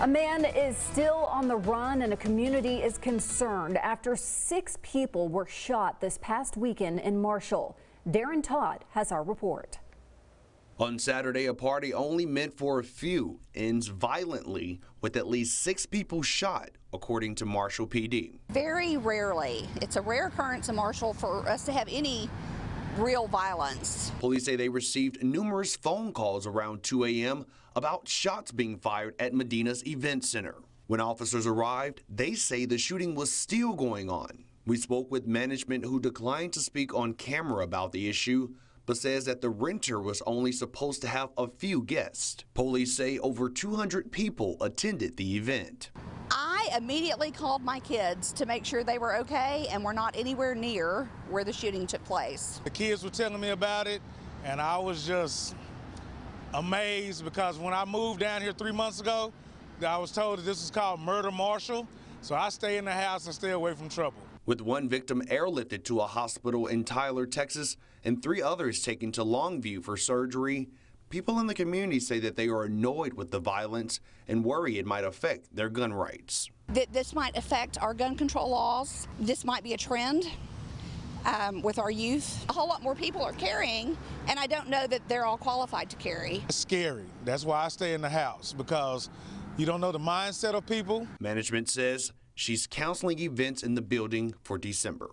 A man is still on the run and a community is concerned after six people were shot this past weekend in Marshall. Darren Todd has our report. On Saturday, a party only meant for a few ends violently with at least six people shot, according to Marshall PD. Very rarely, it's a rare occurrence in Marshall for us to have any real violence. Police say they received numerous phone calls around 2 a.m. about shots being fired at Medina's event center. When officers arrived, they say the shooting was still going on. We spoke with management who declined to speak on camera about the issue, but says that the renter was only supposed to have a few guests. Police say over 200 people attended the event immediately called my kids to make sure they were okay and were not anywhere near where the shooting took place. The kids were telling me about it, and I was just amazed because when I moved down here three months ago, I was told that this is called murder marshal, so I stay in the house and stay away from trouble. With one victim airlifted to a hospital in Tyler, Texas, and three others taken to Longview for surgery, people in the community say that they are annoyed with the violence and worry it might affect their gun rights that this might affect our gun control laws. This might be a trend um, with our youth. A whole lot more people are carrying, and I don't know that they're all qualified to carry. It's scary. That's why I stay in the house because you don't know the mindset of people. Management says she's counseling events in the building for December.